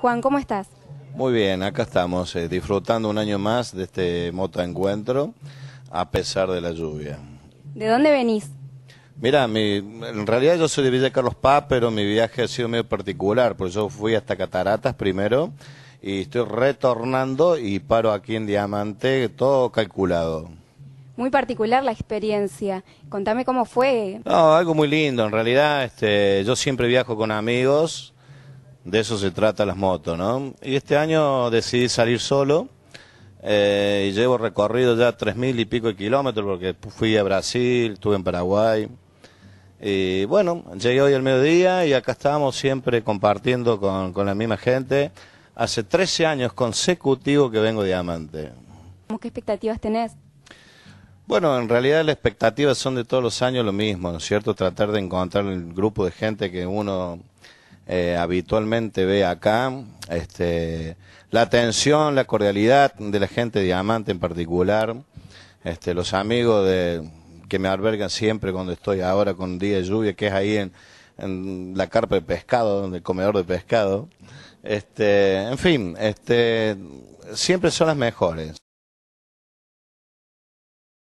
Juan, ¿cómo estás? Muy bien, acá estamos, eh, disfrutando un año más de este moto Encuentro, a pesar de la lluvia. ¿De dónde venís? Mira, en realidad yo soy de Villa Carlos Paz, pero mi viaje ha sido medio particular, porque yo fui hasta Cataratas primero y estoy retornando y paro aquí en Diamante, todo calculado. Muy particular la experiencia. Contame cómo fue. No, algo muy lindo. En realidad, este, yo siempre viajo con amigos de eso se trata las motos, ¿no? Y este año decidí salir solo eh, y llevo recorrido ya tres mil y pico de kilómetros porque fui a Brasil, estuve en Paraguay. Y bueno, llegué hoy al mediodía y acá estamos siempre compartiendo con, la misma gente. Hace 13 años consecutivos que vengo de diamante. ¿Qué expectativas tenés? Bueno, en realidad las expectativas son de todos los años lo mismo, ¿no es cierto? Tratar de encontrar el grupo de gente que uno eh, habitualmente ve acá, este, la atención, la cordialidad de la gente de Diamante en particular, este, los amigos de, que me albergan siempre cuando estoy ahora con día de lluvia, que es ahí en, en la carpa de pescado, en el comedor de pescado. Este, en fin, este, siempre son las mejores.